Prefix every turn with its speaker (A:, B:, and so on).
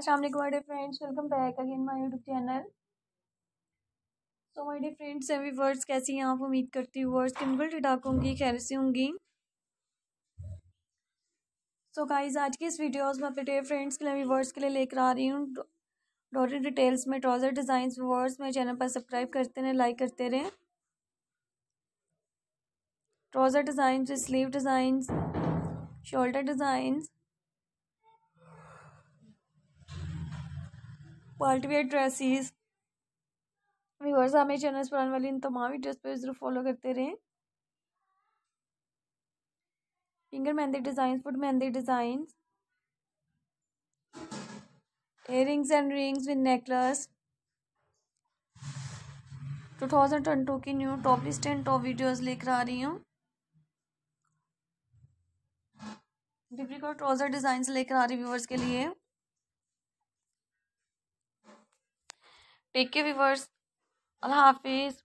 A: असल dear friends welcome back again my YouTube channel so my dear friends सभी words कैसी हैं आप उम्मीद करती हूँ वर्ड्स की बिल्कुल ठीक होंगी खैर से होंगी सो गाइज आज की इस वीडियो में अपने डे फ्रेंड्स के लिए भी वर्ड्स के लिए लेकर आ रही हूँ डॉटर डिटेल्स में ट्राउज़र डिज़ाइन वर्ड्स मेरे चैनल पर सब्सक्राइब करते रहें लाइक करते रहें trouser design sleeve design shoulder designs quality dresses viewers हमें चैनल पर आने वाली इन तमाम वीडियोस पर ज़रूर फॉलो करते रहें finger mehndi design foot mehndi design ear rings and rings with necklace 2022 की new top list and top videos लेकर आ रही हूँ डिप्रिकॉट ट्राउज़र डिजाइन लेकर आ रही व्यूवर्स के लिए टेक के व्यूवर्स अल्लाह हाफिज़